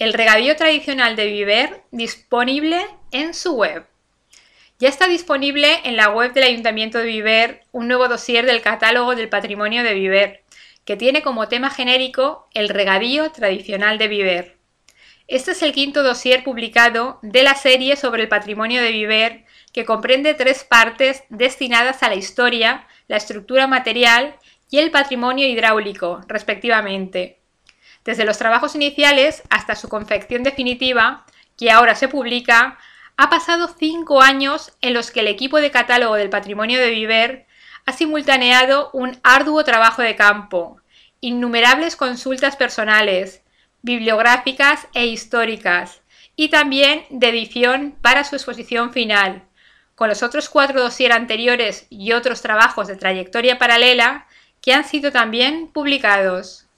el regadío tradicional de Viver disponible en su web. Ya está disponible en la web del Ayuntamiento de Viver un nuevo dossier del catálogo del patrimonio de Viver, que tiene como tema genérico el regadío tradicional de Viver. Este es el quinto dossier publicado de la serie sobre el patrimonio de Viver, que comprende tres partes destinadas a la historia, la estructura material y el patrimonio hidráulico, respectivamente desde los trabajos iniciales hasta su confección definitiva, que ahora se publica, ha pasado cinco años en los que el equipo de catálogo del patrimonio de Viver ha simultaneado un arduo trabajo de campo, innumerables consultas personales, bibliográficas e históricas, y también de edición para su exposición final. Con los otros cuatro dosier anteriores y otros trabajos de trayectoria paralela que han sido también publicados.